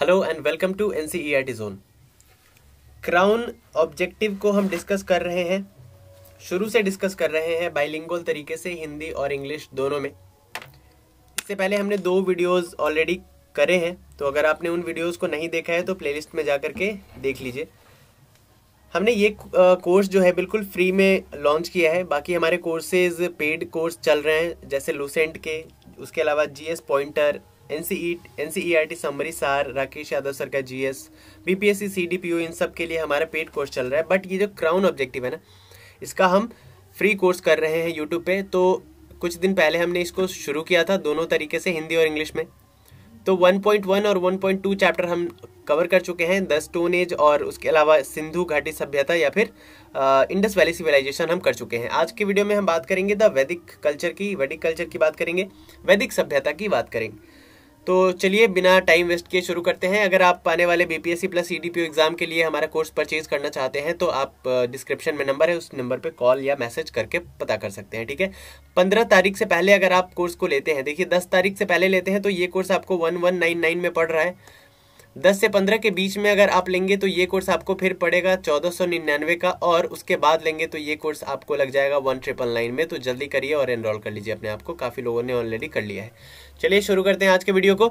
hello and welcome to N C E I T zone crown objective को हम discuss कर रहे हैं शुरू से डिस्कस कर रहे हैं बाइलिंगुअल तरीके से हिंदी और इंग्लिश दोनों में इससे पहले हमने दो वीडियोस ऑलरेडी करे हैं तो अगर आपने उन वीडियोस को नहीं देखा है तो प्लेलिस्ट में जा कर के देख लीजिए हमने ये कोर्स जो है बिल्कुल फ्री में लॉन्च किया है बाकी हमारे कोर्सेज पेड कोर्स चल रहे हैं जैसे लूसेंट के उसके अलावा GS pointer N C summary सार राकेश यादव सर का जीएस बीपीएससी सीडीपीओ इन सब के लिए हमारा पेड कोर्स चल रहा है बट ये जो क्राउन ऑब्जेक्टिव है ना इसका हम फ्री कोर्स कर रहे हैं यूट्यूब पे तो कुछ दिन पहले हमने इसको शुरू किया था दोनों तरीके से हिंदी और इंग्लिश में तो 1.1 और 1.2 चैप्टर हम कवर कर चुके हैं द स्टोन एज और उसके अलावा सिंधु घाटी सभ्यता या फिर इंडस वैली सिविलाइजेशन हम कर चुके हैं आज के वीडियो में हम बात करेंगे द वैदिक कल्चर की वैदिक कल्चर की बात करेंगे वैदिक सभ्यता की बात करेंगे तो चलिए बिना टाइम वेस्ट किए शुरू करते हैं अगर आप आने वाले बी प्लस ई एग्ज़ाम के लिए हमारा कोर्स परचेज करना चाहते हैं तो आप डिस्क्रिप्शन में नंबर है उस नंबर पर कॉल या मैसेज करके पता कर सकते हैं ठीक है पंद्रह तारीख से पहले अगर आप कोर्स को लेते हैं देखिए दस तारीख से पहले लेते हैं तो ये कोर्स आपको वन वन नाइन नाइन में पड़ रहा है दस से पंद्रह के बीच में अगर आप लेंगे तो ये कोर्स आपको फिर पड़ेगा चौदह सौ निन्यानवे का और उसके बाद लेंगे तो ये कोर्स आपको लग जाएगा वन ट्रिपल नाइन में तो जल्दी करिए और एनरोल कर लीजिए अपने आप को काफ़ी लोगों ने ऑलरेडी कर लिया है चलिए शुरू करते हैं आज के वीडियो को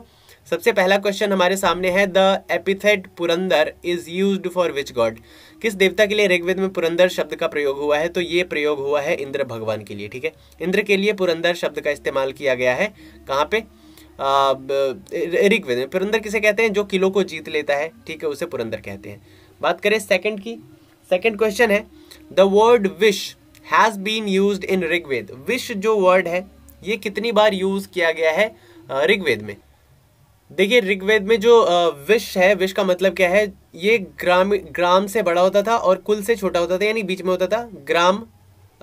सबसे पहला क्वेश्चन हमारे सामने है the epithet Purandar is use for which god किस देवता के लिए ऋग्वेद में पुरंदर शब्द का प्रयोग हुआ है तो ये प्रयोग हुआ है इंद्र भगवान के लिए ठीक है इंद्र के लिए पुरंदर शब्द का इस्तेमाल किया गया है कहाँ पे ऋग्वेद में पुरंदर किसे कहते हैं जो किलो को जीत लेता है ठीक है उसे पुरंदर कहते हैं बात करें सेकंड की सेकंड क्वेश्चन है the word vish has been use in Rigveda vish जो वर्ड है ये कितनी बार यूज़ किया गया है ऋग्वेद में देखिए ऋग्वेद में जो विश है विश का मतलब क्या है ये ग्राम ग्राम से बड़ा होता था और कुल से छोटा होता था यानी बीच में होता था ग्राम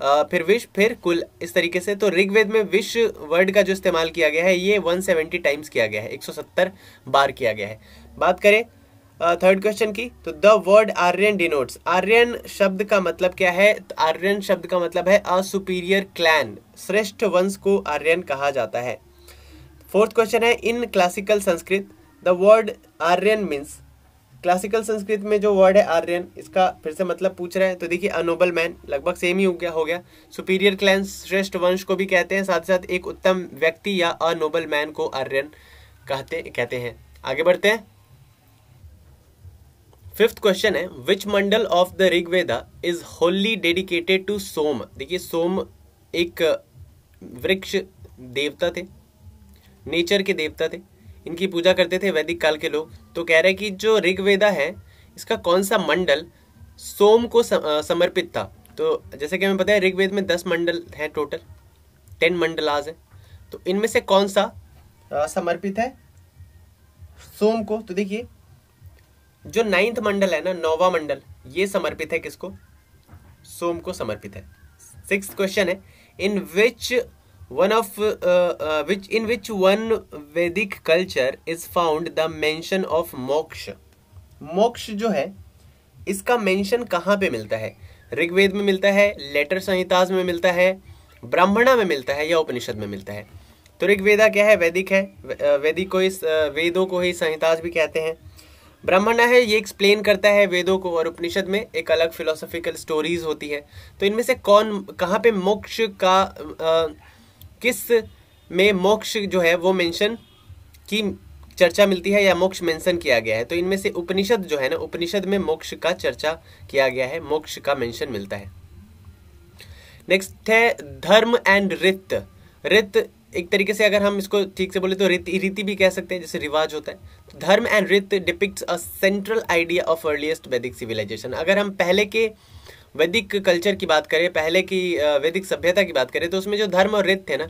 फिर विश फिर कुल इस तरीके से तो ऋग्वेद में विष वर्ड का जो इस्तेमाल किया गया है ये 170 टाइम्स किया गया है 170 बार किया गया है बात करें थर्ड uh, क्वेश्चन की तो the word Aryan denotes Aryan शब्द का मतलब क्या है तो आर्यन शब्द का मतलब है अ सुपीरियर क्लैन श्रेष्ठ वंश को आर्यन कहा जाता है फोर्थ क्वेश्चन है in classical Sanskrit the word Aryan means classical Sanskrit में जो वर्ड है आर्यन इसका फिर से मतलब पूछ रहे हैं तो देखिए अनोबल मैन लगभग सेम ही हो गया हो गया सुपीरियर क्लैन श्रेष्ठ वंश को भी कहते हैं साथ साथ एक उत्तम व्यक्ति या अनोबल मैन को आर्यन कहते कहते हैं आगे बढ़ते हैं फिफ्थ क्वेश्चन है which mandal of the Rigveda is wholly dedicated to Soma देखिए सोम एक वृक्ष देवता थे नेचर के देवता थे इनकी पूजा करते थे वैदिक काल के लोग तो कह रहे हैं कि जो ऋग्वेदा है इसका कौन सा मंडल सोम को समर्पित था तो जैसे कि हमें पता है ऋग्वेद में दस मंडल हैं टोटल टेन मंडलाज हैं तो इनमें से कौन सा आ, समर्पित है सोम को तो देखिए जो नाइन्थ मंडल है ना नौवा मंडल ये समर्पित है किसको सोम को समर्पित है सिक्स क्वेश्चन है in which one of uh, uh, which in which one vedic culture is found the mention of मोक्ष मोक्ष जो है इसका मेंशन कहाँ पे मिलता है ऋग्वेद में मिलता है लेटर संहिताज में मिलता है ब्राह्मणा में मिलता है या उपनिषद में मिलता है तो ऋग्वेदा क्या है वैदिक है वैदिक को इस वेदों को ही संहिताज भी कहते हैं ब्राह्मणा है ये एक्सप्लेन करता है वेदों को और उपनिषद में एक अलग फिलोसॉफिकल स्टोरीज होती है तो इनमें से कौन कहाँ पे मोक्ष का आ, किस में मोक्ष जो है वो मेंशन की चर्चा मिलती है या मोक्ष मेंशन किया गया है तो इनमें से उपनिषद जो है ना उपनिषद में मोक्ष का चर्चा किया गया है मोक्ष का मेंशन मिलता है नेक्स्ट है धर्म एंड रित रित एक तरीके से अगर हम इसको ठीक से बोले तो रीति रीति भी कह सकते हैं जैसे रिवाज होता है dharma and rita depict a central idea of earliest Vedic civilization अगर हम पहले के वैदिक कल्चर की बात करें पहले की वैदिक सभ्यता की बात करें तो उसमें जो धर्म और रित थे ना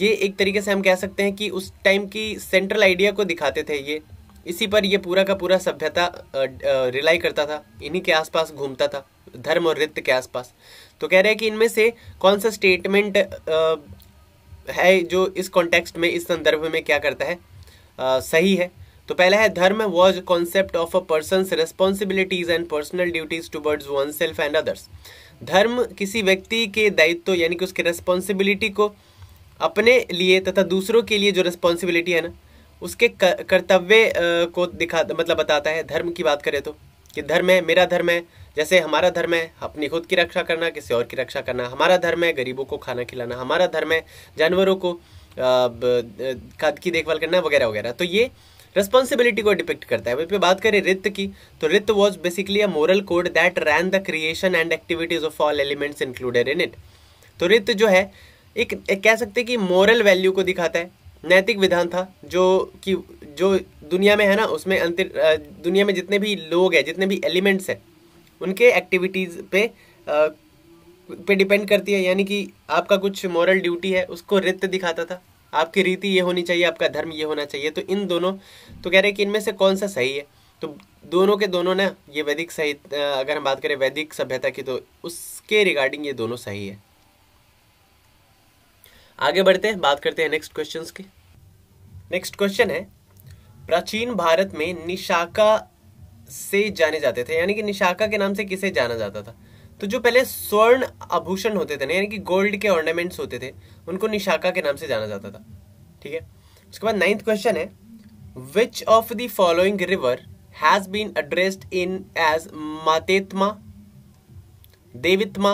ये एक तरीके से हम कह सकते हैं कि उस टाइम की सेंट्रल आइडिया को दिखाते थे ये इसी पर ये पूरा का पूरा सभ्यता रिलाई करता था इन्हीं के आसपास घूमता था धर्म और रित के आसपास तो कह रहे हैं कि इनमें से कौन सा स्टेटमेंट है जो इस कॉन्टेक्स्ट में इस संदर्भ में क्या करता है आ, सही है तो पहला है dharma was concept of a person responsibilities and personal duties towards oneself and others dharma किसी व्यक्ति के दायित्व यानी कि उसके रेस्पॉन्सिबिलिटी को अपने लिए तथा दूसरों के लिए जो रेस्पॉन्सिबिलिटी है ना उसके कर्तव्य को दिखा मतलब बताता है धर्म की बात करें तो कि धर्म है मेरा धर्म है जैसे हमारा धर्म है अपनी खुद की रक्षा करना किसी और की रक्षा करना हमारा धर्म है गरीबों को खाना खिलाना हमारा धर्म है जानवरों को खाद की देखभाल करना वगैरह वगैरह तो ये रेस्पॉन्सिबिलिटी को डिपेक्ट करता है वहीं पे बात करें रित की तो rita was basically a moral code that ran the creation and activities of all elements included in it तो रित जो है एक, एक कह सकते हैं कि मॉरल वैल्यू को दिखाता है नैतिक विधान था जो कि जो दुनिया में है ना उसमें अंतर दुनिया में जितने भी लोग हैं जितने भी एलिमेंट्स हैं उनके एक्टिविटीज़ पे पे डिपेंड करती है यानी कि आपका कुछ मॉरल ड्यूटी है उसको रित दिखाता था आपकी रीति ये होनी चाहिए आपका धर्म ये होना चाहिए तो इन दोनों तो कह रहे हैं कि इनमें से कौन सा सही है तो दोनों के दोनों ना ये वैदिक सही अगर हम बात करें वैदिक सभ्यता की तो उसके रिगार्डिंग ये दोनों सही है आगे बढ़ते हैं बात करते हैं नेक्स्ट क्वेश्चन की नेक्स्ट क्वेश्चन है प्राचीन भारत में निशाका से जाने जाते थे यानी कि निशाका के नाम से किसे जाना जाता था तो जो पहले स्वर्ण आभूषण होते थे ना यानी कि गोल्ड के ऑर्नामेंट्स होते थे उनको निशाका के नाम से जाना जाता था ठीक है उसके बाद नाइन्थ क्वेश्चन है which of the following river has been addressed in as Matetma Devitma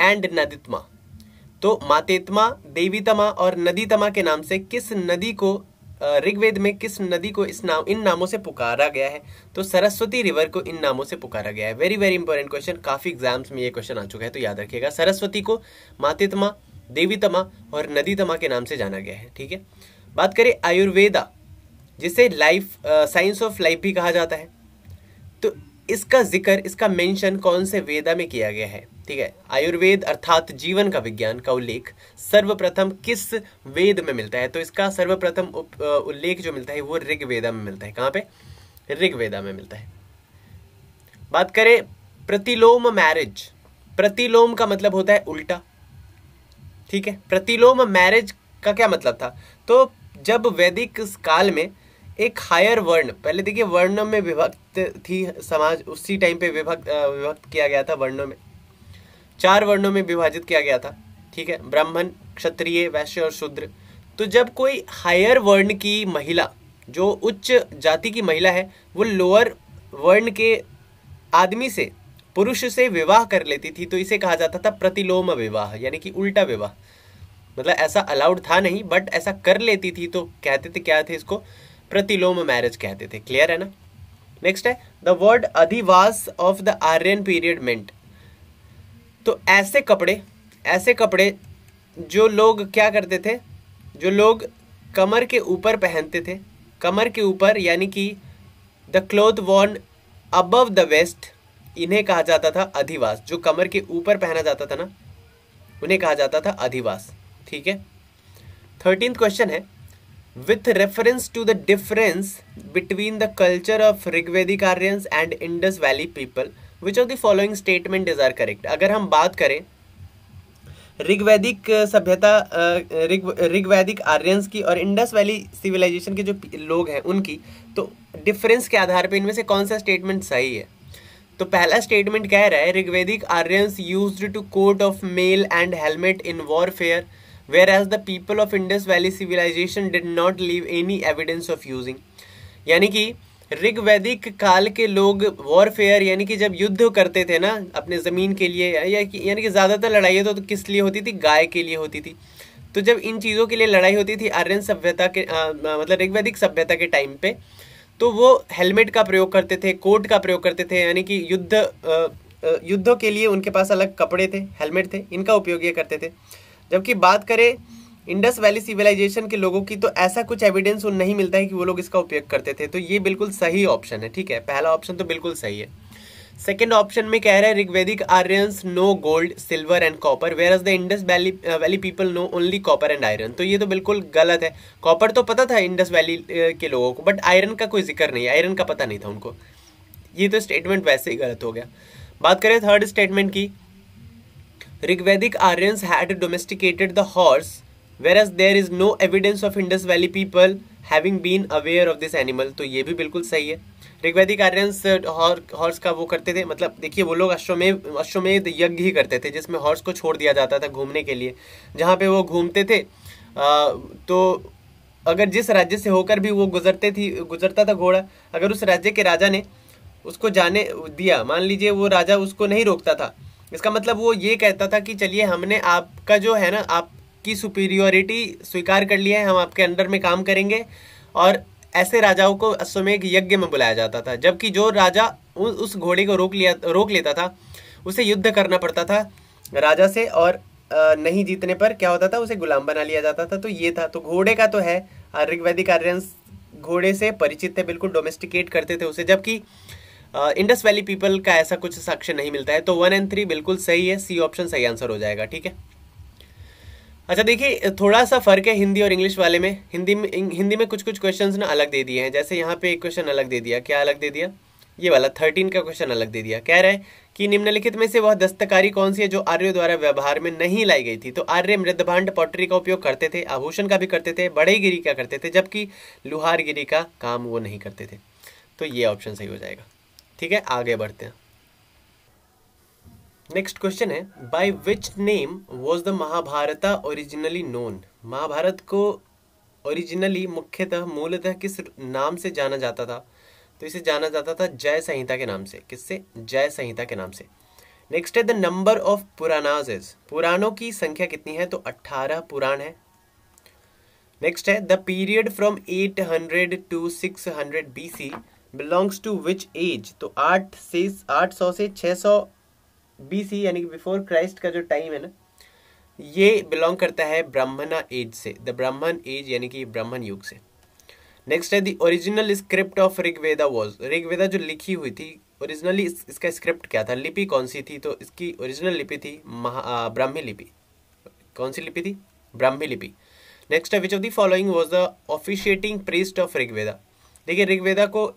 and Naditma तो मातेत्मा देवीतमा और नदीतमा के नाम से किस नदी को ऋग्वेद में किस नदी को इस नाम इन नामों से पुकारा गया है तो सरस्वती रिवर को इन नामों से पुकारा गया है वेरी वेरी इंपॉर्टेंट क्वेश्चन काफी एग्जाम्स में ये क्वेश्चन आ चुका है तो याद रखिएगा सरस्वती को मातितमा देवीतमा और नदीतमा के नाम से जाना गया है ठीक है बात करें आयुर्वेदा जिसे लाइफ साइंस ऑफ लाइफ भी कहा जाता है तो इसका जिक्र इसका मेंशन कौन से वेदा में किया गया है ठीक है आयुर्वेद अर्थात जीवन का विज्ञान का उल्लेख सर्वप्रथम किस वेद में मिलता है तो इसका सर्वप्रथम उल्लेख जो मिलता है वो ऋग्वेदा में मिलता है कहां पे ऋग्वेदा में मिलता है बात करें प्रतिलोम मैरिज प्रतिलोम का मतलब होता है उल्टा ठीक है प्रतिलोम मैरिज का क्या मतलब था तो जब वैदिक काल में एक हायर वर्ण पहले देखिए वर्णों में विभक्त थी समाज उसी टाइम पे विभक्त विभक्त किया गया था वर्णों में चार वर्णों में विभाजित किया गया था ठीक है ब्राह्मण क्षत्रिय वैश्य और शूद्र तो जब कोई हायर वर्ण की महिला जो उच्च जाति की महिला है वो लोअर वर्ण के आदमी से पुरुष से विवाह कर लेती थी तो इसे कहा जाता था प्रतिलोम विवाह यानी कि उल्टा विवाह मतलब ऐसा अलाउड था नहीं बट ऐसा कर लेती थी तो कहते थे क्या थे इसको प्रतिलोम मैरिज कहते थे क्लियर है ना नेक्स्ट है the word adhivas of the Aryan period meant तो ऐसे कपड़े ऐसे कपड़े जो लोग क्या करते थे जो लोग कमर के ऊपर पहनते थे कमर के ऊपर यानी कि the cloth worn above the waist इन्हें कहा जाता था अधिवास जो कमर के ऊपर पहना जाता था ना उन्हें कहा जाता था अधिवास ठीक है थर्टीन क्वेश्चन है with reference to the difference between the culture of Rigvedic Aryans and Indus valley people which of the following statement is are correct अगर हम बात करें ऋग्वैदिक सभ्यता ऋग्वैदिक आर्यंस की और इंडस वैली सिविलाइजेशन के जो लोग हैं उनकी तो डिफरेंस के आधार पे इनमें से कौन सा स्टेटमेंट सही है तो पहला स्टेटमेंट कह रहा है Rigvedic Aryans used to coat of mail and helmet in warfare whereas the people of Indus valley civilization did not leave any evidence of using यानी कि ऋग्वैदिक काल के लोग वॉरफेयर यानी कि जब युद्ध करते थे ना अपने ज़मीन के लिए या यानी कि ज़्यादातर लड़ाई तो, तो किस लिए होती थी गाय के लिए होती थी तो जब इन चीज़ों के लिए लड़ाई होती थी आर्यन सभ्यता के आ, मतलब ऋग्वैदिक सभ्यता के टाइम पे तो वो हेलमेट का प्रयोग करते थे कोट का प्रयोग करते थे यानी कि युद्ध युद्धों के लिए उनके पास अलग कपड़े थे हेलमेट थे इनका उपयोग ये करते थे जबकि बात करें इंडस वैली सिविलाइजेशन के लोगों की तो ऐसा कुछ एविडेंस उन नहीं मिलता है कि वो लोग इसका उपयोग करते थे तो ये बिल्कुल सही ऑप्शन है ठीक है पहला ऑप्शन तो बिल्कुल सही है सेकेंड ऑप्शन में कह रहे हैं Rigvedic Aryans know gold silver and copper whereas the Indus valley valley people know only copper and iron तो ये तो बिल्कुल गलत है कॉपर तो पता था इंडस वैली uh, के लोगों को बट आयरन का कोई जिक्र नहीं आयरन का पता नहीं था उनको ये तो स्टेटमेंट वैसे ही गलत हो गया बात करें थर्ड स्टेटमेंट की Rigvedic Aryans had domesticated the horse whereas there is no evidence of Indus Valley people having been aware of this animal तो ये भी बिल्कुल सही है ऋग्वैदिक आर्यंस हॉर्स का वो करते थे मतलब देखिए वो लोग अश्वमेध अश्वमेध यज्ञ ही करते थे जिसमें हॉर्स को छोड़ दिया जाता था घूमने के लिए जहाँ पे वो घूमते थे आ, तो अगर जिस राज्य से होकर भी वो गुजरते थी गुजरता था घोड़ा अगर उस राज्य के राजा ने उसको जाने दिया मान लीजिए वो राजा उसको नहीं रोकता था इसका मतलब वो ये कहता था कि चलिए हमने आपका जो है ना आप की सुपीरियोरिटी स्वीकार कर लिया है हम आपके अंडर में काम करेंगे और ऐसे राजाओं को अश्वमेघ यज्ञ में बुलाया जाता था जबकि जो राजा उस घोड़े को रोक लिया रोक लेता था उसे युद्ध करना पड़ता था राजा से और नहीं जीतने पर क्या होता था उसे गुलाम बना लिया जाता था तो ये था तो घोड़े का तो है ऋग्वैदिक आर्यंस घोड़े से परिचित थे बिल्कुल डोमेस्टिकेट करते थे उसे जबकि इंडस वैली पीपल का ऐसा कुछ साक्ष्य नहीं मिलता है तो वन एंड थ्री बिल्कुल सही है सी ऑप्शन सही आंसर हो जाएगा ठीक है अच्छा देखिए थोड़ा सा फ़र्क है हिंदी और इंग्लिश वाले में हिंदी में हिंदी में कुछ कुछ क्वेश्चंस ना अलग दे दिए हैं जैसे यहाँ पे एक क्वेश्चन अलग दे दिया क्या अलग दे दिया ये वाला थर्टीन का क्वेश्चन अलग दे दिया कह रहा है कि निम्नलिखित में से वह दस्तकारी कौन सी है जो आर्य द्वारा व्यवहार में नहीं लाई गई थी तो आर्य मृदभांड पॉटरी का उपयोग करते थे आभूषण का भी करते थे बड़ेगिरी का करते थे जबकि लुहारगिरी का काम वो नहीं करते थे तो ये ऑप्शन सही हो जाएगा ठीक है आगे बढ़ते हैं नेक्स्ट क्वेश्चन है by which name was the Mahabharata originally known Mahabharat को ओरिजिनली मुख्यतः मूलतः किस नाम से जाना जाता था तो इसे जाना जाता था जय संहिता के नाम से किससे जय संहिता के नाम से नेक्स्ट है द नंबर ऑफ पुरानाज पुराणों की संख्या कितनी है तो 18 पुराण है नेक्स्ट है the period from 800 hundred to six hundred B C belongs to which age तो 8 से 800 से 600 बीसी यानी कि बिफोर क्राइस्ट का जो टाइम है ना ये बिलोंग करता है ब्राह्मणा एज से द ब्राह्मण एज यानी कि ब्राह्मण युग से नेक्स्ट है the original script of Rigveda was Rigveda जो लिखी हुई थी ओरिजिनली इस, इसका स्क्रिप्ट क्या था लिपि कौन सी थी तो इसकी ओरिजिनल लिपि थी महा ब्राह्मी लिपि कौन सी लिपि थी ब्राह्मी लिपि नेक्स्ट है which of the following was the officiating priest of Rigveda देखिए ऋग्वेदा को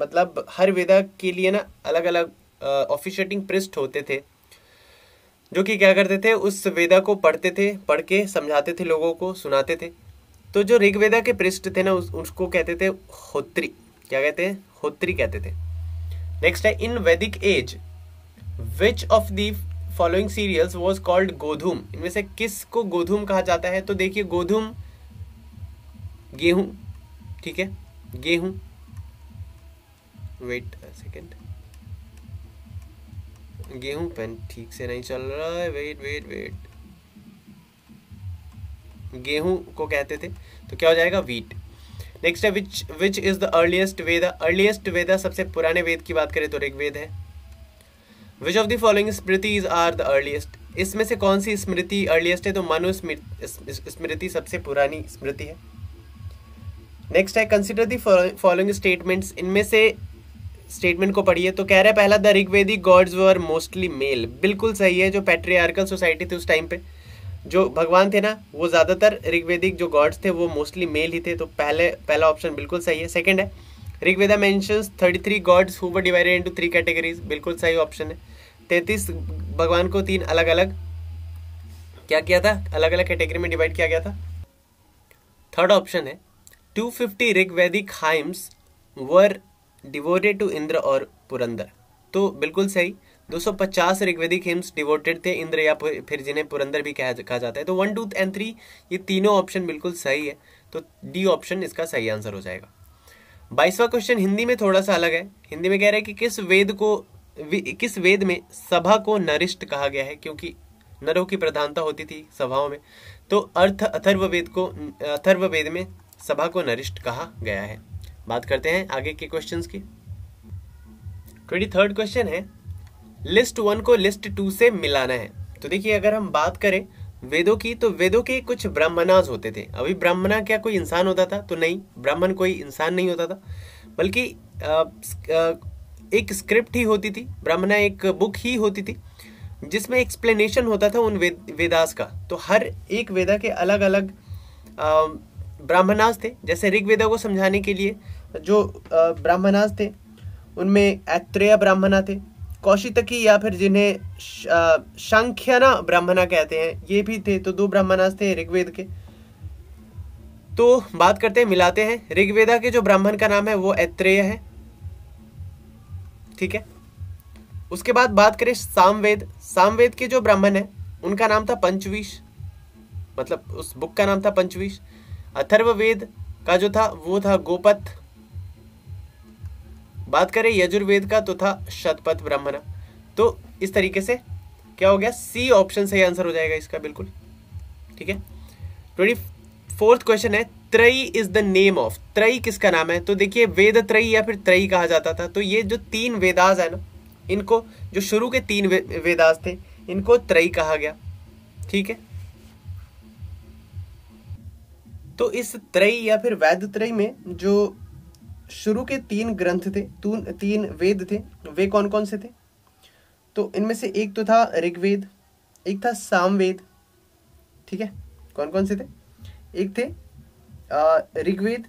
मतलब हर वेदा के लिए ना अलग अलग ऑफिशिएटिंग प्रिस्ट होते थे जो कि क्या करते थे उस वेदा को पढ़ते थे पढ़ के समझाते थे लोगों को सुनाते थे तो जो ऋग्वेदा के पृष्ठ थे ना उस, उसको कहते थे होत्री क्या कहते हैं होत्री कहते थे नेक्स्ट है in Vedic age which of the following cereals was called godhum इनमें से किस को गोधूम कहा जाता है तो देखिए गोधूम गेहूं ठीक है गेहूं वेट सेकेंड गेहूं पेन ठीक से नहीं चल रहा है वेट वेट वेट गेहूं को कहते थे तो क्या हो जाएगा वीट नेक्स्ट है which which is the earliest Veda earliest Veda सबसे पुराने वेद की बात करें तो ऋग्वेद है which of the following smriti is are the earliest इसमें से कौन सी स्मृति अर्लिएस्ट है तो मनु स्मृति सबसे पुरानी स्मृति है नेक्स्ट है कंसिडर दी फॉलोइंग स्टेटमेंट्स इनमें से स्टेटमेंट को पढ़िए तो कह रहे हैं पहला the Rigvedi gods were mostly male बिल्कुल सही है जो पेट्रियार्कल सोसाइटी थी उस टाइम पे जो भगवान थे ना वो ज़्यादातर ऋग्वेदिक जो गॉड्स थे वो मोस्टली मेल ही थे तो पहले पहला ऑप्शन बिल्कुल सही है सेकेंड है Rigveda thirty three gods who divided into three categories बिल्कुल सही ऑप्शन है तैतीस भगवान को तीन अलग अलग क्या किया था अलग अलग कैटेगरी में डिवाइड किया गया था थर्ड ऑप्शन है two fifty Rigvedic hymns were devoted to Indra और पुरंदर तो बिल्कुल सही 250 ऋग्वेदिक हिम्स डिवोटेड थे इंद्र या फिर जिन्हें पुरंदर भी कहा कहा जाता है तो वन टू एंड थ्री ये तीनों ऑप्शन बिल्कुल सही है तो डी ऑप्शन इसका सही आंसर हो जाएगा बाईसवा क्वेश्चन हिंदी में थोड़ा सा अलग है हिंदी में कह रहे हैं कि किस वेद को किस वेद में सभा को नरिष्ट कहा गया है क्योंकि नरों की प्रधानता होती थी सभाओं में तो अर्थ अथर्व वेद को अथर्व वेद में सभा को नरिष्ट कहा गया है बात करते हैं आगे के क्वेश्चन की ट्वेंटी थर्ड क्वेश्चन है लिस्ट वन को लिस्ट टू से मिलाना है तो देखिए अगर हम बात करें वेदों की तो वेदों के कुछ ब्राह्मणाज होते थे अभी ब्राह्मणा क्या कोई इंसान होता था तो नहीं ब्राह्मण कोई इंसान नहीं होता था बल्कि एक स्क्रिप्ट ही होती थी ब्राह्मणा एक बुक ही होती थी जिसमें एक्सप्लेनेशन होता था उन वेद वेदास का तो हर एक वेदा के अलग अलग ब्राह्मणास थे जैसे ऋग्वेदा को समझाने के लिए जो ब्राह्मणास थे उनमें ऐत्रेय ब्राह्मणा थे कौशितकी या फिर जिन्हें सांख्याना ब्राह्मणा कहते हैं ये भी थे तो दो ब्राह्मणास थे ऋग्वेद के तो बात करते हैं मिलाते हैं ऋग्वेदा के जो ब्राह्मण का नाम है वो ऐत्रेय है ठीक है उसके बाद बात करें सामवेद सामवेद के जो ब्राह्मण है उनका नाम था पंचवीश मतलब उस बुक का नाम था पंचवीश अथर्ववेद का जो था वो था गोपथ बात करें यजुर्वेद का तो था शतपथ ब्राह्मण तो इस तरीके से क्या हो गया सी ऑप्शन सही आंसर हो जाएगा इसका बिल्कुल ठीक है ट्वेंटी फोर्थ क्वेश्चन है Trayi is the name of Trayi किसका नाम है तो देखिए वेद त्रई या फिर त्रई कहा जाता था तो ये जो तीन वेदास है ना इनको जो शुरू के तीन वे, वेदास थे इनको त्रई कहा गया ठीक है तो इस त्रई या फिर वैद्य त्रय में जो शुरू के तीन ग्रंथ थे तीन वेद थे वे कौन कौन से थे तो इनमें से एक तो था ऋग्वेद एक था सामवेद ठीक है कौन कौन से थे एक थे ऋग्वेद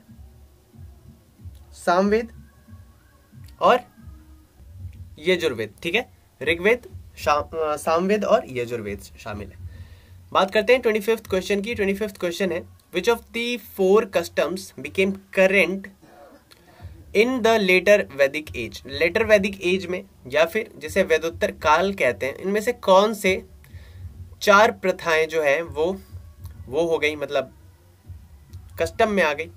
सामवेद और यजुर्वेद ठीक है ऋग्वेद सामवेद और यजुर्वेद शामिल है बात करते हैं ट्वेंटी फिफ्थ क्वेश्चन की ट्वेंटी फिफ्थ क्वेश्चन है which of the four customs became current in the later Vedic age later Vedic age में या फिर जिसे वेदोत्तर काल कहते हैं इनमें से कौन से चार प्रथाएं जो है वो वो हो गई मतलब कस्टम में आ गई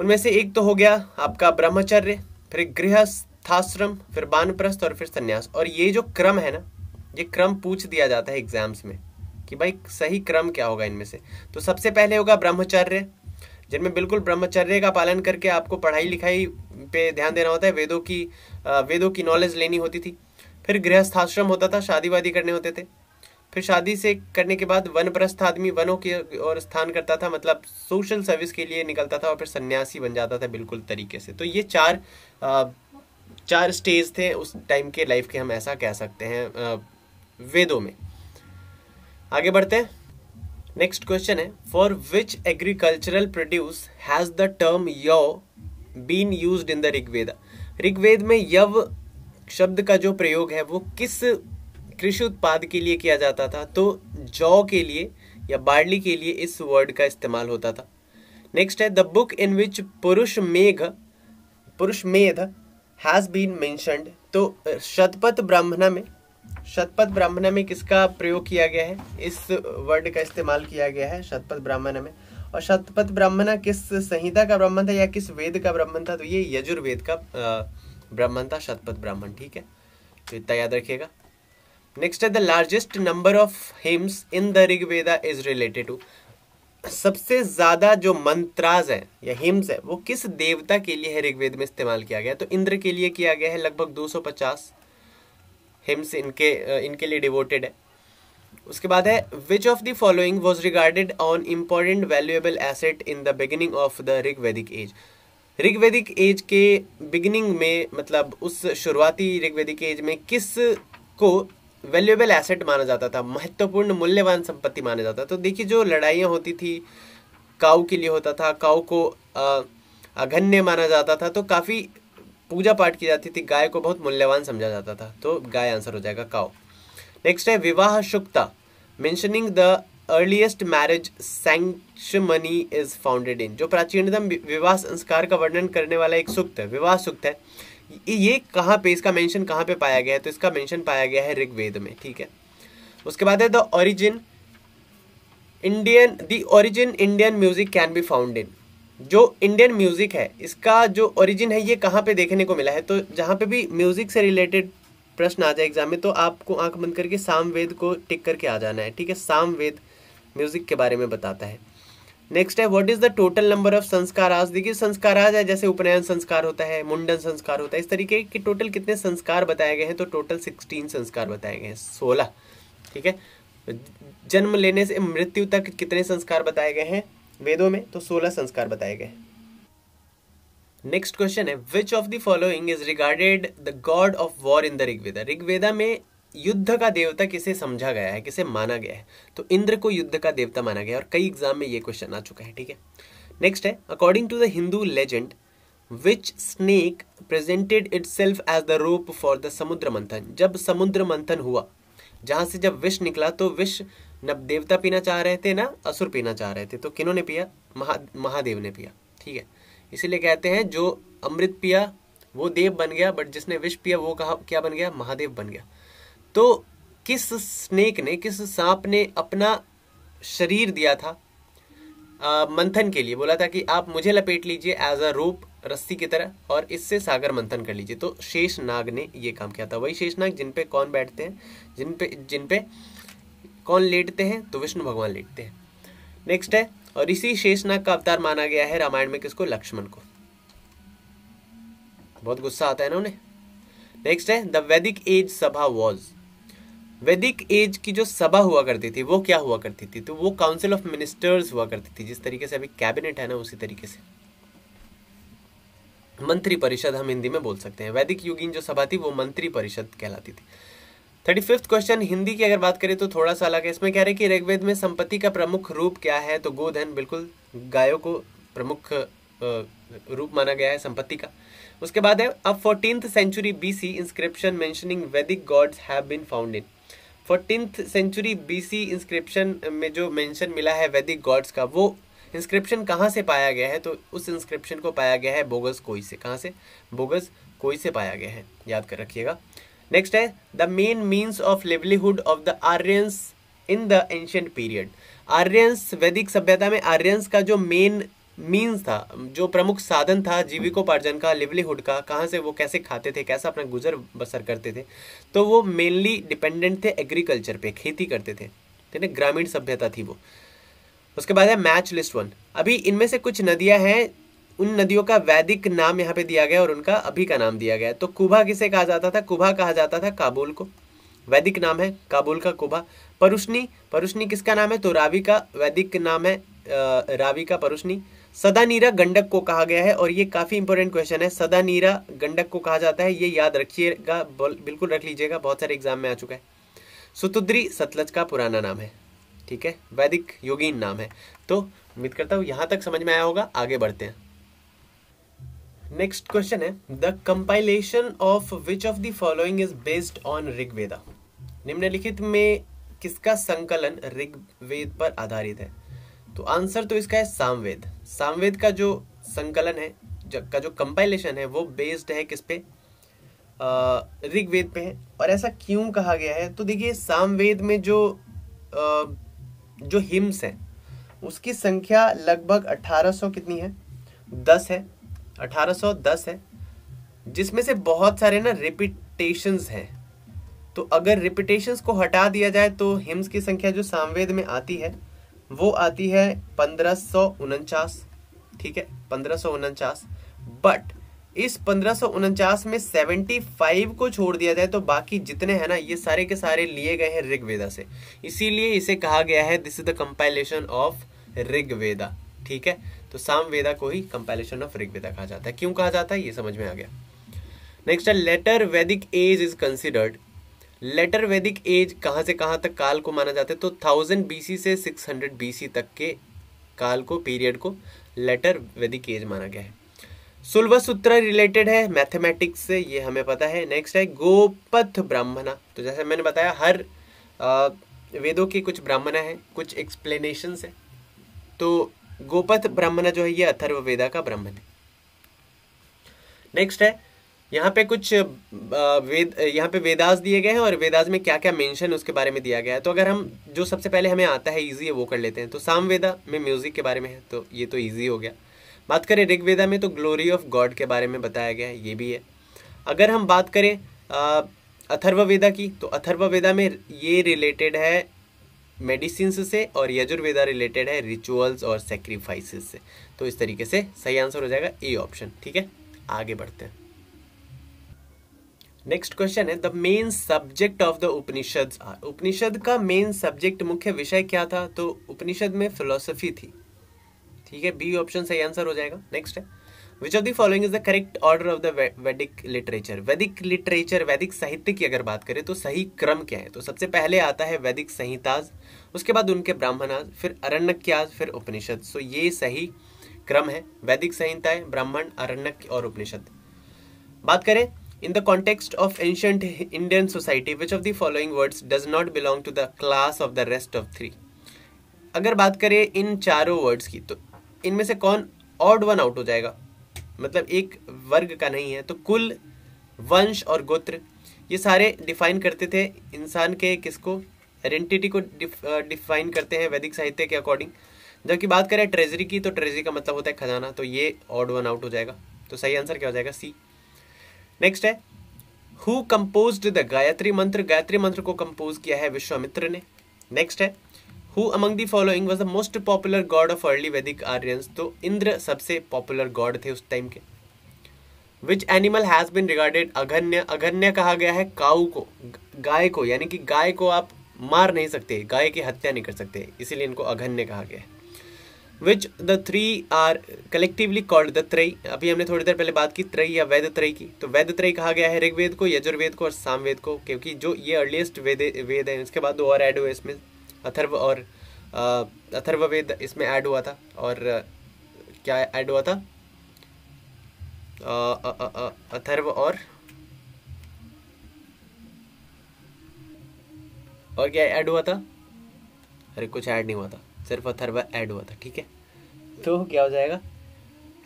उनमें से एक तो हो गया आपका ब्रह्मचर्य फिर गृहस्थाश्रम फिर बानप्रस्थ और फिर संन्यास और ये जो क्रम है ना ये क्रम पूछ दिया जाता है एग्जाम्स में कि भाई सही क्रम क्या होगा इनमें से तो सबसे पहले होगा ब्रह्मचर्य जिनमें बिल्कुल ब्रह्मचर्य का पालन करके आपको पढ़ाई लिखाई पे ध्यान देना होता है वेदों की वेदों की नॉलेज लेनी होती थी फिर गृहस्थाश्रम होता था शादी वादी करने होते थे फिर शादी से करने के बाद वनप्रस्थ आदमी वनों की और स्थान करता था मतलब सोशल सर्विस के लिए निकलता था और फिर सन्यासी बन जाता था बिल्कुल तरीके से तो ये चार चार स्टेज थे उस टाइम के लाइफ के हम ऐसा कह सकते हैं वेदों में आगे बढ़ते हैं नेक्स्ट क्वेश्चन है for which agricultural produce has the term yo been use in the Rigveda Rigveda में यव शब्द का जो प्रयोग है वो किस कृषि उत्पाद के लिए किया जाता था तो जौ के लिए या बार्ली के लिए इस वर्ड का इस्तेमाल होता था नेक्स्ट है द बुक इन विच पुरुष मेघ पुरुष मेध हैज़ बीन मैंशनड तो शतपथ ब्राह्मणा में शतपथ ब्राह्मण में किसका प्रयोग किया गया है इस वर्ड का इस्तेमाल किया गया है शतपथ ब्राह्मण में और शतपथ ब्राह्मण किस संहिता का ब्राह्मण था या किस वेद का ब्राह्मण था तो ये यजुर्वेद का ब्राह्मण था शतपथ ब्राह्मण ठीक है तो इतना याद रखिएगा नेक्स्ट है the largest number of hymns in the Rigveda is related to सबसे ज्यादा जो मंत्राज है या हिम्स है वो किस देवता के लिए है ऋग्वेद में इस्तेमाल किया गया तो इंद्र के लिए किया गया है लगभग 250 हिम्स इनके इनके लिए डिवोटेड है उसके बाद है which of the following was regarded on important valuable asset in the beginning of the Rig Vedic age Rig Vedic as के बिगिनिंग में मतलब उस शुरुआती ऋग्वेदिक वैदिक एज में किस को वैल्यूएबल एसेट माना जाता था महत्वपूर्ण मूल्यवान संपत्ति माना जाता तो देखिए जो लड़ाइयाँ होती थी काऊ के लिए होता था काऊ को अघन्य माना जाता था तो काफ़ी पूजा पाठ की जाती थी गाय को बहुत मूल्यवान समझा जाता था तो गाय आंसर हो जाएगा काओ नेक्स्ट है Vivah Sukta mentioning the earliest marriage sanctimony is founded in जो प्राचीनतम विवाह संस्कार का वर्णन करने वाला एक सुक्त है विवाह सुक्त है ये कहाँ पे इसका मेंशन कहाँ पे पाया गया है तो इसका मेंशन पाया गया है ऋग्वेद में ठीक है उसके बाद है the origin Indian the origin Indian music can be found in जो इंडियन म्यूज़िक है इसका जो ओरिजिन है ये कहाँ पे देखने को मिला है तो जहाँ पे भी म्यूज़िक से रिलेटेड प्रश्न आ जाए एग्जाम में तो आपको आंख बंद करके सामवेद को टिक करके आ जाना है ठीक है सामवेद म्यूज़िक के बारे में बताता है नेक्स्ट है what is the total number of sanskar आज देखिए संस्कार आज है जैसे उपनयन संस्कार होता है मुंडन संस्कार होता है इस तरीके के टोटल कितने संस्कार बताए गए हैं तो टोटल सिक्सटीन संस्कार बताए गए हैं सोलह ठीक है जन्म लेने से मृत्यु तक कितने संस्कार बताए गए हैं वेदों में तो सोलह संस्कार बताए गए नेक्स्ट क्वेश्चन है which of the following is regarded the god of war in the Rigveda Rigveda में युद्ध का देवता किसे समझा गया है किसे माना गया है तो इंद्र को युद्ध का देवता माना गया और कई एग्जाम में ये क्वेश्चन आ चुका है ठीक है नेक्स्ट है according to the Hindu legend which snake presented itself as the rope for the Samudra Manthan जब समुद्र मंथन हुआ जहाँ से जब विष निकला तो विष नब देवता पीना चाह रहे थे ना असुर पीना चाह रहे थे तो किन्होंने पिया महा महादेव ने पिया ठीक है इसीलिए कहते हैं जो अमृत पिया वो देव बन गया बट जिसने विष पिया वो कहा क्या बन गया महादेव बन गया तो किस स्नेक ने किस सांप ने अपना शरीर दिया था आ, मंथन के लिए बोला था कि आप मुझे लपेट लीजिए एज अ रूप रस्सी की तरह और इससे सागर मंथन कर लीजिए तो शेष नाग ने ये काम किया था वही शेष नाग जिन पे कौन बैठते हैं जिन पे जिन पे कौन लेटते हैं तो विष्णु भगवान लेटते हैं नेक्स्ट है और इसी शेषनाग का अवतार माना गया है रामायण में किसको लक्ष्मण को बहुत गुस्सा आता है ना उन्हें नेक्स्ट है द वैदिक एज सभा वॉज वैदिक एज की जो सभा हुआ करती थी वो क्या हुआ करती थी तो वो काउंसिल ऑफ मिनिस्टर्स हुआ करती थी जिस तरीके से अभी कैबिनेट है ना उसी तरीके से मंत्री परिषद हम हिंदी में बोल सकते हैं वैदिक युगीन जो सभा थी वो मंत्री परिषद कहलाती थी थर्टी फिफ्थ क्वेश्चन हिंदी की अगर बात करें तो थोड़ा सा अलग है इसमें कह रहे हैं कि ऋग्वेद में संपत्ति का प्रमुख रूप क्या है तो गोधन बिल्कुल गायों को प्रमुख रूप माना गया है संपत्ति का उसके बाद है अब fourteenth century BC inscription mentioning Vedic gods have been found in fourteenth century BC inscription में जो मेंशन मिला है वैदिक गॉड्स का वो इंस्क्रिप्शन कहाँ से पाया गया है तो उस इंस्क्रिप्शन को पाया गया है बोगस कोई से कहाँ से बोगस कोई से पाया गया है याद कर रखिएगा नेक्स्ट है the main means of livelihood of the Aryans in the ancient period Aryans Vedic सभ्यता में आर्यंस का जो मेन मीन्स था जो प्रमुख साधन था जीविकोपार्जन का लिवलीहुड का कहाँ से वो कैसे खाते थे कैसा अपना गुजर बसर करते थे तो वो मेनली डिपेंडेंट थे एग्रीकल्चर पे खेती करते थे ठीक है ग्रामीण सभ्यता थी वो उसके बाद है मैच लिस्ट वन अभी इनमें से कुछ नदियां हैं उन नदियों का वैदिक नाम यहाँ पे दिया गया और उनका अभी का नाम दिया गया तो कुभा किसे कहा जाता था कुभा कहा जाता था काबुल को वैदिक नाम है काबुल का कुभा परुष्णी परुष्णी किसका नाम है तो रावी का वैदिक नाम है रावी का परुष्णी सदानीरा गंडक को कहा गया है और ये काफ़ी इंपॉर्टेंट क्वेश्चन है सदानीरा गंडक को कहा जाता है ये याद रखिएगा बिल्कुल रख लीजिएगा बहुत सारे एग्जाम में आ चुका है सुतुद्री सतलज का पुराना नाम है ठीक है वैदिक योगीन नाम है तो उम्मीद करता हूँ यहाँ तक समझ में आया होगा आगे बढ़ते हैं नेक्स्ट क्वेश्चन है the compilation of which of the following is based on Rigveda निम्नलिखित में किसका संकलन ऋग्वेद पर आधारित है तो आंसर तो इसका है सामवेद सामवेद का जो संकलन है का जो कंपाइलेशन है वो बेस्ड है किस पे ऋग्वेद पे है और ऐसा क्यों कहा गया है तो देखिए सामवेद में जो आ, जो हिम्स हैं उसकी संख्या लगभग 1800 कितनी है दस है 1810 है जिसमें से बहुत सारे ना रिपीटेशंस हैं तो अगर रिपीटेशंस को हटा दिया जाए तो हिम्स की संख्या जो सामवेद में आती है वो आती है पंद्रह ठीक है पंद्रह बट इस पंद्रह में 75 को छोड़ दिया जाए तो बाकी जितने हैं ना ये सारे के सारे लिए गए हैं ऋग्वेदा से इसीलिए इसे कहा गया है this is the compilation of Rigveda ठीक है तो सामवेदा को ही कंपाइलेशन ऑफ ऋग्वेदा कहा जाता है क्यों कहा जाता है ये समझ में आ गया नेक्स्ट है later Vedic age is considered later Vedic age कहाँ से कहाँ तक काल को माना जाता है तो थाउजेंड बीसी से सिक्स हंड्रेड बीसी तक के काल को पीरियड को लेटर वैदिक एज माना गया है सुलभ सूत्र रिलेटेड है मैथमेटिक्स से ये हमें पता है नेक्स्ट है गोपथ ब्राह्मणा तो जैसे मैंने बताया हर आ, वेदों के कुछ ब्राह्मणा है कुछ एक्सप्लेनेशंस है तो गोपथ ब्राह्मण जो है ये अथर्ववेदा का ब्राह्मण है नेक्स्ट है यहाँ पे कुछ वेद यहाँ पे वेदास दिए गए हैं और वेदास में क्या क्या मेंशन उसके बारे में दिया गया है तो अगर हम जो सबसे पहले हमें आता है इजी है वो कर लेते हैं तो सामवेदा में म्यूजिक के बारे में है तो ये तो इजी हो गया बात करें ऋग्वेदा में तो ग्लोरी ऑफ गॉड के बारे में बताया गया है ये भी है अगर हम बात करें अथर्ववेदा की तो अथर्ववेदा में ये रिलेटेड है मेडिसिन से और यजुर्वेदा रिलेटेड है रिचुअल्स और सेक्रीफाइसेस से तो इस तरीके से सही आंसर हो जाएगा ए ऑप्शन ठीक है आगे बढ़ते हैं नेक्स्ट क्वेश्चन है the main subject of the Upanishad Upanishad का मेन सब्जेक्ट मुख्य विषय क्या था तो उपनिषद में फिलोसफी थी ठीक है बी ऑप्शन सही आंसर हो जाएगा नेक्स्ट है which of the following is the correct order of the Vedic literature Vedic literature Vedic साहित्य की अगर बात करें तो सही क्रम क्या है तो सबसे पहले आता है वैदिक संहिताज उसके बाद उनके ब्राह्मणाज फिर अरण्यक्याज फिर उपनिषद सो ये सही क्रम है वैदिक संहिताएं ब्राह्मण अरण्यक और उपनिषद बात करें in the context of ancient Indian society which of the following words does not belong to the class of the rest of three अगर बात करें इन चारों वर्ड्स की तो इनमें से कौन ऑड वन आउट हो जाएगा मतलब एक वर्ग का नहीं है तो कुल वंश और गोत्र ये सारे डिफाइन करते थे इंसान के किसको आइडेंटिटी को डिफाइन करते हैं वैदिक साहित्य के अकॉर्डिंग जबकि बात करें ट्रेजरी की तो ट्रेजरी का मतलब होता है खजाना तो ये ऑड वन आउट हो जाएगा तो सही आंसर क्या हो जाएगा सी नेक्स्ट है who compose the Gayatri mantra Gayatri मंत्र को कंपोज किया है विश्वामित्र ने नेक्स्ट है who among the following was the most popular god of early Vedic Aryans तो इंद्र सबसे पॉपुलर गॉड थे उस टाइम के which animal has been regarded aghanya aghanya कहा गया है काऊ को गाय को यानी कि गाय को आप मार नहीं सकते गाय की हत्या नहीं कर सकते इसीलिए इनको अघन्य कहा गया है which the three are collectively called the Traya अभी हमने थोड़ी देर पहले बात की त्रय या वैद त्रय की तो वैद त्रय कहा गया है ऋग्वेद को यजुर्वेद को और सामवेद को क्योंकि जो ये अर्लीस्ट वेद वेद है इसके बाद दो और एड हुए इसमें अथर्व और अथर्ववेद इसमें ऐड हुआ था और क्या ऐड हुआ था अथर्व और और क्या ऐड हुआ था अरे कुछ ऐड नहीं हुआ था सिर्फ अथर्व ऐड हुआ था ठीक है तो क्या हो जाएगा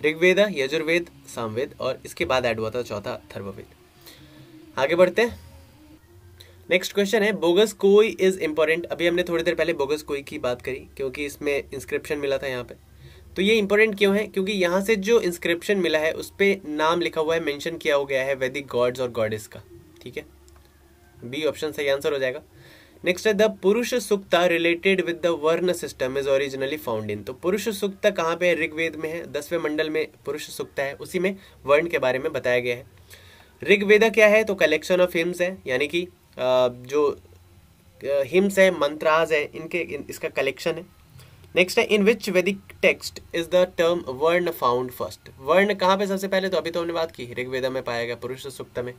ऋग्वेद यजुर्वेद सामवेद और इसके बाद ऐड हुआ था चौथा अथर्ववेद आगे बढ़ते हैं नेक्स्ट क्वेश्चन है बोगस कोई इज इम्पोर्टेंट अभी हमने थोड़ी देर पहले बोगस कोई की बात करी क्योंकि इसमें इंस्क्रिप्शन मिला था यहाँ पे तो ये इंपॉर्टेंट क्यों है क्योंकि यहाँ से जो इंस्क्रिप्शन मिला है उस पर नाम लिखा हुआ है मैंशन किया हो गया है वैदिक गॉड्स और गॉडेस का ठीक है बी ऑप्शन सही आंसर हो जाएगा नेक्स्ट है the Purusha Sukta related with the varna system is originally found in तो पुरुष सुक्ता कहाँ पे है ऋग्वेद में है दसवें मंडल में पुरुष सुक्ता है उसी में वर्ण के बारे में बताया गया है ऋग्वेदा क्या है तो कलेक्शन ऑफ हिम्स है यानी कि जो हिम्स है मंत्राज है इनके इसका कलेक्शन है नेक्स्ट है in which Vedic text is the term varna found first varna कहाँ पे सबसे पहले तो अभी तो हमने बात की ऋग्वेदा में पाया गया पुरुष सुक्त में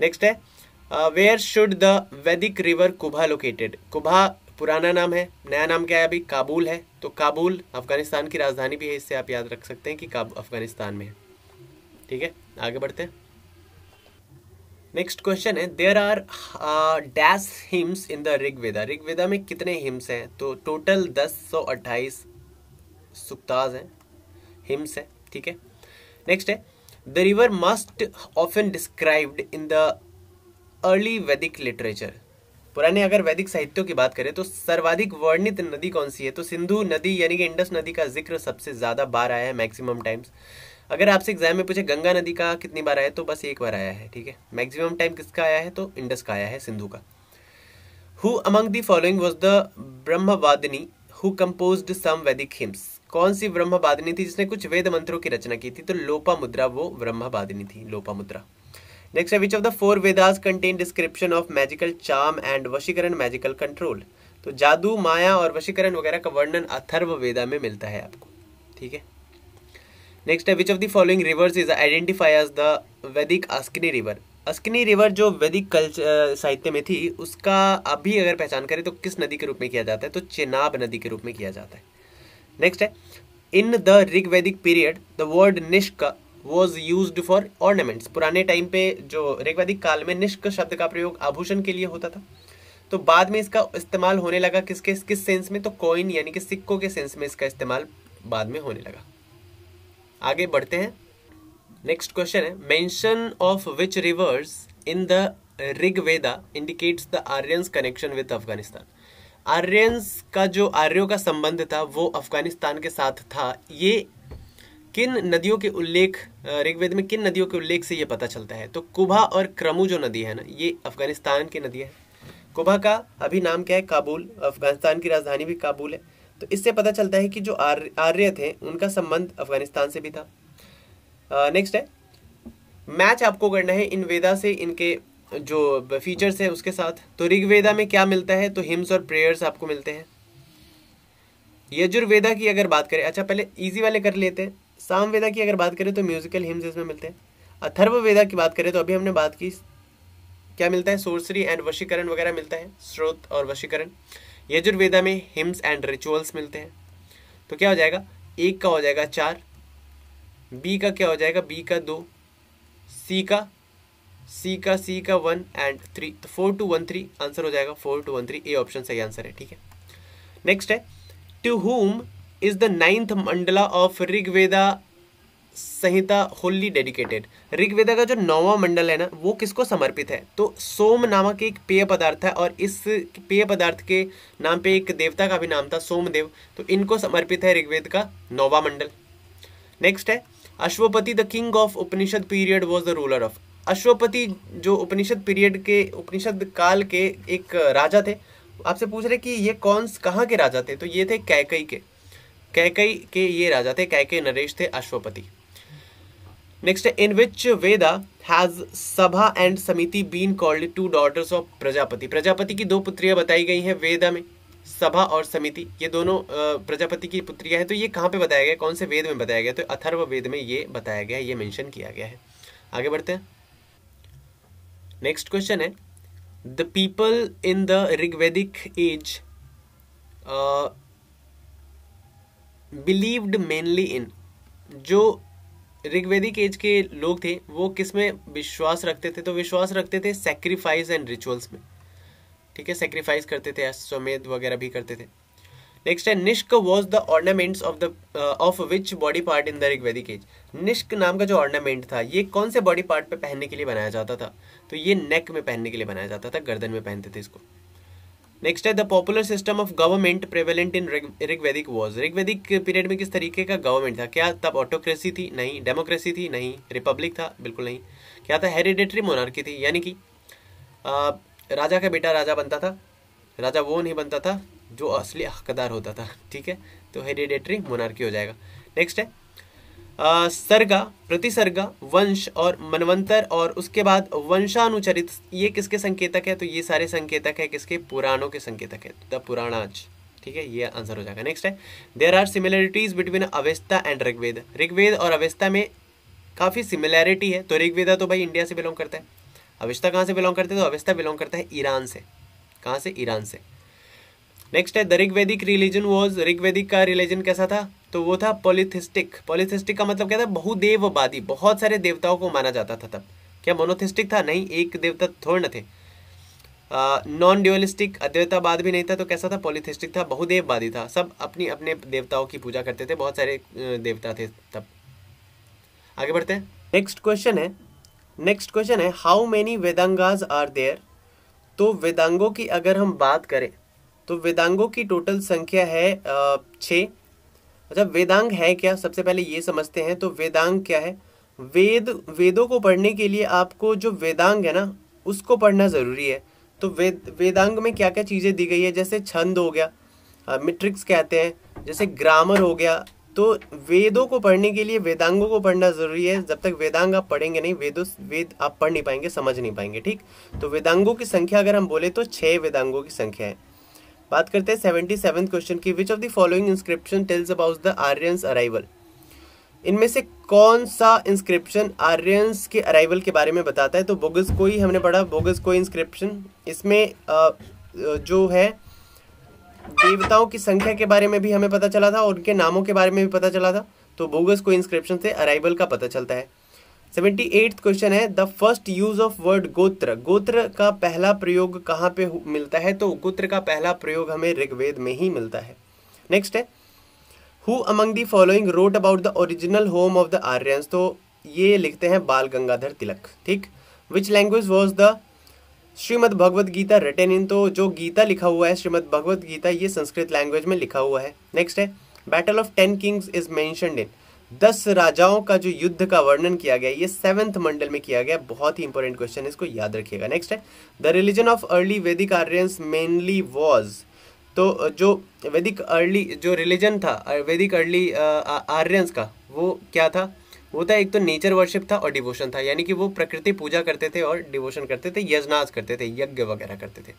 नेक्स्ट है where should the Vedic river Kubha located Kubha पुराना नाम है नया नाम क्या है अभी काबुल है तो काबुल अफगानिस्तान की राजधानी भी है इससे आप याद रख सकते हैं कि काबू अफगानिस्तान में है ठीक है आगे बढ़ते हैं नेक्स्ट क्वेश्चन है there are dash hymns in the Rigveda Rigveda में कितने हिम्स हैं तो टोटल दस सौ अट्ठाईस सुक्ताज हैं हिम्स है ठीक है नेक्स्ट है the river most often described in the early Vedic literature पुराने अगर वैदिक साहित्यों की बात करें तो सर्वाधिक वर्णित नदी कौन सी है तो सिंधु नदी यानी कि इंडस नदी का जिक्र सबसे ज़्यादा बार आया है मैक्सिमम टाइम्स अगर आपसे एग्जाम में पूछे गंगा नदी का कितनी बार आया तो बस एक बार आया है ठीक है मैक्सिमम टाइम किसका आया है तो इंडस का आया है सिंधु का who among the following was the brahmavadini who compose some Vedic hymns कौन सी ब्रह्मवादिनी थी जिसने कुछ वेद मंत्रों की रचना की थी तो लोपा मुद्रा वो ब्रह्मवादिनी थी लोपा मुद्रा नेक्स्ट है which of the four Vedas contain description of magical charm and vashikarana magical control तो जादू माया और वशीकरण वगैरह का वर्णन अथर्व वेदा में मिलता है आपको ठीक है नेक्स्ट है which of the following rivers is identify as the Vedic Asikni river अस्किनी river जो वैदिक कल्चर uh, साहित्य में थी उसका अभी अगर पहचान करें तो किस नदी के रूप में किया जाता है तो चेनाब नदी के रूप में किया जाता है नेक्स्ट है in the Rig Vedic period the word nishka was use for ornaments पुराने टाइम पे जो ऋग्वैदिक काल में निष्क शब्द का प्रयोग आभूषण के लिए होता था तो बाद में इसका इस्तेमाल होने लगा किसके किस सेंस में तो कॉइन यानी कि सिक्कों के सेंस में इसका इस्तेमाल बाद में होने लगा आगे बढ़ते हैं नेक्स्ट क्वेश्चन है mention of which rivers in the Rig indicates the Aryans connection with Afghanistan Aryans का जो आर्यों का संबंध था वो अफगानिस्तान के साथ था ये किन नदियों के उल्लेख ऋग्वेद में किन नदियों के उल्लेख से ये पता चलता है तो कुभा और क्रमू जो नदी है ना ये अफगानिस्तान की नदी है कुभा का अभी नाम क्या है काबुल अफगानिस्तान की राजधानी भी काबुल है तो इससे पता चलता है कि जो आर्य आर्य थे उनका संबंध अफगानिस्तान से भी था नेक्स्ट है मैच आपको करना है इन वेदा से इनके जो फीचर्स है उसके साथ तो ऋग्वेदा में क्या मिलता है तो हिम्स और प्रेयर्स आपको मिलते हैं यजुर्वेदा की अगर बात करें अच्छा पहले इजी वाले कर लेते हैं सामवेदा की अगर बात करें तो म्यूजिकल हिम्स इसमें मिलते हैं अथर्ववेदा वेदा की बात करें तो अभी हमने बात की क्या मिलता है सोर्सरी एंड वशीकरण वगैरह मिलता है स्रोत और वशीकरण यजुर्वेदा में हिम्स एंड रिचुअल्स मिलते हैं तो क्या हो जाएगा एक का हो जाएगा चार बी का क्या हो जाएगा बी का दो सी का सी का सी का वन एंड थ्री तो four two one three answer हो जाएगा four two one three A option सही आंसर है ठीक है नेक्स्ट है to whom is the ninth mandala of Rigveda Samhita wholly dedicated Rigveda का जो नौवा मंडल है ना वो किसको समर्पित है तो सोम नामक एक पेय पदार्थ है और इस पेय पदार्थ के नाम पे एक देवता का भी नाम था सोमदेव तो इनको समर्पित है ऋग्वेद का नौवा मंडल नेक्स्ट है Ashvapati the king of Upanishad period was the ruler of Ashvapati जो उपनिषद पीरियड के उपनिषद काल के एक राजा थे आपसे पूछ रहे कि ये कौन कहाँ के राजा थे तो ये थे कैकई के कैकई के ये राजा थे कैके नरेश थे अश्वपति नेक्स्ट है in which Veda has sabha and samiti been called two daughters of Prajapati Prajapati की दो पुत्रियां बताई गई हैं वेदा में सभा और समिति ये दोनों प्रजापति की पुत्रियां हैं तो ये कहाँ पे बताया गया कौन से वेद में बताया गया तो अथर्व वेद में ये बताया गया ये मेंशन किया गया है आगे बढ़ते हैं नेक्स्ट क्वेश्चन है the people in the Rigvedic age believed mainly in जो ऋग्वेदी केज के लोग थे वो किस में विश्वास रखते थे तो विश्वास रखते थे सेक्रीफाइस एंड रिचुअल्स में ठीक है सेक्रीफाइस करते थे अश्वमेध वगैरह भी करते थे नेक्स्ट है nishka was the ornaments of the of which body part in the Rigvedic age nishka नाम का जो ऑर्नामेंट था ये कौन से बॉडी पार्ट पे पहनने के लिए बनाया जाता था तो ये नेक में पहनने के लिए बनाया जाता था गर्दन में पहनते थे इसको नेक्स्ट है the popular system of government prevalent in Rigvedic was Rigvedic period में किस तरीके का गवर्नमेंट था क्या तब ऑटोक्रेसी थी नहीं डेमोक्रेसी थी नहीं रिपब्लिक था बिल्कुल नहीं क्या था हेरिडेटरी मोनार्की थी यानी कि राजा का बेटा राजा बनता था राजा वो नहीं बनता था जो असली हकदार होता था ठीक है तो हेरिडेटरी मोनार्की हो जाएगा नेक्स्ट है सर्गा प्रतिसर्गा वंश और मनवंतर और उसके बाद वंशानुचरित ये किसके संकेतक है तो ये सारे संकेतक है किसके पुराणों के संकेतक है द पुराणाज ठीक है ये आंसर हो जाएगा नेक्स्ट है there are similarities between Avesta and Rigveda Rigveda और अवेस्ता में काफ़ी सिमिलैरिटी है तो ऋग्वेदा तो भाई इंडिया से बिलोंग करता है अवेस्ता कहाँ से बिलोंग करते हैं तो अवेस्ता बिलोंग करता है ईरान से कहाँ से ईरान से नेक्स्ट है the Rigvedic religion was Rigvedic का रिलीजन कैसा था तो वो था पोलिथिस्टिक पोलिथिस्टिक का मतलब क्या था बहुदेववादी बहुत सारे देवताओं को माना जाता था तब क्या मोनोथिस्टिक था नहीं एक देवता थोड़े न थे नॉन ड्यूअलिस्टिक अद्वैतावाद भी नहीं था तो कैसा था पोलिथिस्टिक था बहुदेववादी था सब अपनी अपने देवताओं की पूजा करते थे बहुत सारे देवता थे तब आगे बढ़ते हैं नेक्स्ट क्वेश्चन है नेक्स्ट क्वेश्चन है how many Vedangas are there तो वेदांगों की अगर हम बात करें तो वेदांगों की टोटल संख्या है छः अच्छा वेदांग है क्या सबसे पहले ये समझते हैं तो वेदांग क्या है वेद वेदों को पढ़ने के लिए आपको जो वेदांग है ना उसको पढ़ना ज़रूरी है तो वेद वेदांग में क्या क्या चीज़ें दी गई है जैसे छंद हो गया मिट्रिक्स कहते हैं जैसे ग्रामर हो गया तो वेदों को पढ़ने के लिए वेदांगों को पढ़ना ज़रूरी है जब तक वेदांग आप पढ़ेंगे नहीं वेदों वेद आप पढ़ नहीं पाएंगे समझ नहीं पाएंगे ठीक तो वेदांगों की संख्या अगर हम बोले तो छः वेदांगों की संख्या है बात करते हैं सेवेंटी सेवन क्वेश्चन की which of the following inscription tells about the Aryas arrival इनमें से कौन सा इंस्क्रिप्शन आर्यस के अराइवल के बारे में बताता है तो बोगस कोई हमने पढ़ा बोगस कोई इंस्क्रिप्शन इसमें जो है देवताओं की संख्या के बारे में भी हमें पता चला था और उनके नामों के बारे में भी पता चला था तो बोगस कोई इंस्क्रिप्शन से अराइवल का पता चलता है सेवेंटी एट क्वेश्चन है the first use of word gotra gotra का पहला प्रयोग कहाँ पे मिलता है तो गोत्र का पहला प्रयोग हमें ऋग्वेद में ही मिलता है नेक्स्ट है who among the following wrote about the original home of the Aryans तो ये लिखते हैं बाल गंगाधर तिलक ठीक which language was the Shrimad Bhagavad Gita written in तो जो गीता लिखा हुआ है श्रीमद भगवद गीता ये संस्कृत लैंग्वेज में लिखा हुआ है नेक्स्ट है battle of ten kings is mentioned in दस राजाओं का जो युद्ध का वर्णन किया गया ये सेवेंथ मंडल में किया गया बहुत ही इंपॉर्टेंट क्वेश्चन इसको याद रखिएगा नेक्स्ट है the religion of early Vedic Aryans mainly was तो जो वैदिक अर्ली जो रिलीजन था वैदिक अर्ली आर्यंस का वो क्या था वो था एक तो नेचर वर्शिप था और डिवोशन था यानी कि वो प्रकृति पूजा करते थे और डिवोशन करते थे यजनाज करते थे यज्ञ वगैरह करते थे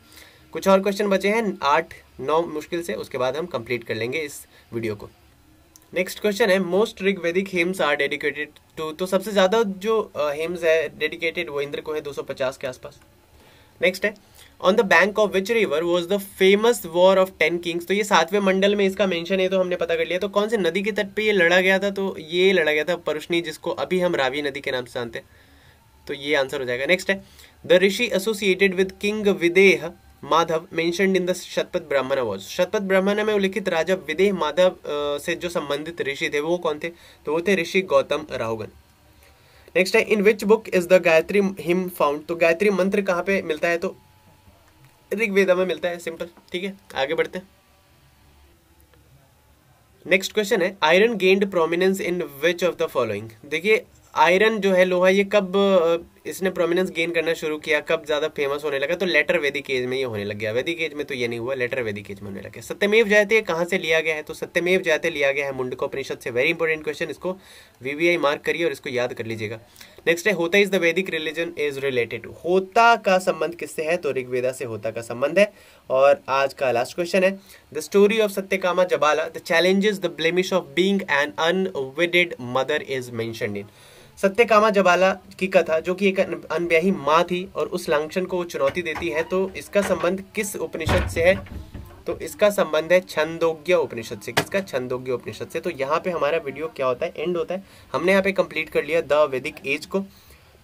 कुछ और क्वेश्चन बचे हैं आठ नौ मुश्किल से उसके बाद हम कंप्लीट कर लेंगे इस वीडियो को नेक्स्ट क्वेश्चन है most Vedic hymns are dedicated to तो सबसे ज़्यादा जो हेम्स है डेडिकेटेड वो इंद्र को है 250 के आसपास नेक्स्ट है on the bank of which river was the famous war of ten kings तो ये सातवें मंडल में इसका मेंशन है तो हमने पता कर लिया तो कौन से नदी के तट पे ये लड़ा गया था तो ये लड़ा गया था परुष्णी जिसको अभी हम रावी नदी के नाम से जानते हैं तो ये आंसर हो जाएगा नेक्स्ट है the rishi associated with king Videha Madhava mention in the Shatapatha Brahmana अवार्ड शतपथ ब्राह्मण में उल्लिखित राजा विदेह माधव से जो संबंधित ऋषि थे वो कौन थे तो वो थे ऋषि गौतम राहुगन नेक्स्ट है in which book is the Gayatri hymn found तो गायत्री मंत्र कहाँ पे मिलता है तो ऋग्वेदा में मिलता है सिंपल ठीक है आगे बढ़ते हैं नेक्स्ट क्वेश्चन है iron gained prominence in which of the following देखिए आयरन जो है लोहा ये कब इसने प्रोमिनेंस गेन करना शुरू किया कब ज्यादा फेमस होने लगा तो लेटर वैदिक एज में ये होने लग गया वैदिक एज में तो ये नहीं हुआ लेटर वैदिक एज में होने लगे सत्यमेव जयते कहाँ से लिया गया है तो सत्यमेव जयते लिया गया है मुंडको मुंडकोपनिषद से वेरी इंपॉर्टेंट क्वेश्चन इसको वीवीआई मार्क करिए और इसको याद कर लीजिएगा नेक्स्ट है Hota is the Vedic religion is related Hota का संबंध किससे है तो ऋग्वेदा से होता का संबंध है और आज का लास्ट क्वेश्चन है the story of Satyakama Jabala the challenges the blemish of being an unwedded mother is mention in Satyakama Jabala की कथा जो कि एक अनब्याही माँ थी और उस लांछन को चुनौती देती है तो इसका संबंध किस उपनिषद से है तो इसका संबंध है छंदोग्य उपनिषद से किसका छंदोग्य उपनिषद से तो यहाँ पे हमारा वीडियो क्या होता है एंड होता है हमने यहाँ पे कंप्लीट कर लिया द वैदिक एज को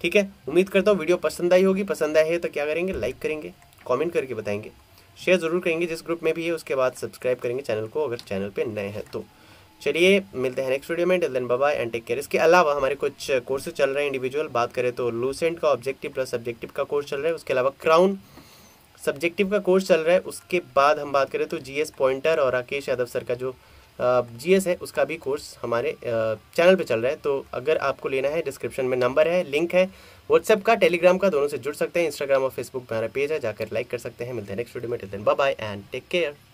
ठीक है उम्मीद करता हूँ वीडियो पसंद आई होगी पसंद आई है तो क्या करेंगे लाइक करेंगे कॉमेंट करके बताएंगे शेयर जरूर करेंगे जिस ग्रुप में भी है उसके बाद सब्सक्राइब करेंगे चैनल को अगर चैनल पर नए हैं तो चलिए मिलते हैं नेक्स्ट वीडियो में till then bye and take care इसके अलावा हमारे कुछ कोर्सेज चल रहे हैं इंडिविजुअल बात करें तो लूसेंट का ऑब्जेक्टिव प्लस सब्जेक्टिव का कोर्स चल रहा है उसके अलावा क्राउन सब्जेक्टिव का कोर्स चल रहा है उसके बाद हम बात करें तो जीएस पॉइंटर और राकेश यादव सर का जो जीएस है उसका भी कोर्स हमारे चैनल पे चल रहा है तो अगर आपको लेना है डिस्क्रिप्शन में नंबर है लिंक है व्हाट्सएप का टेलीग्राम का दोनों से जुड़ सकते हैं इंस्टाग्राम और फेसबुक पर हमारा पेज है जाकर लाइक कर सकते हैं मिलते हैं नेक्स्ट वीडियो में till then bye and take care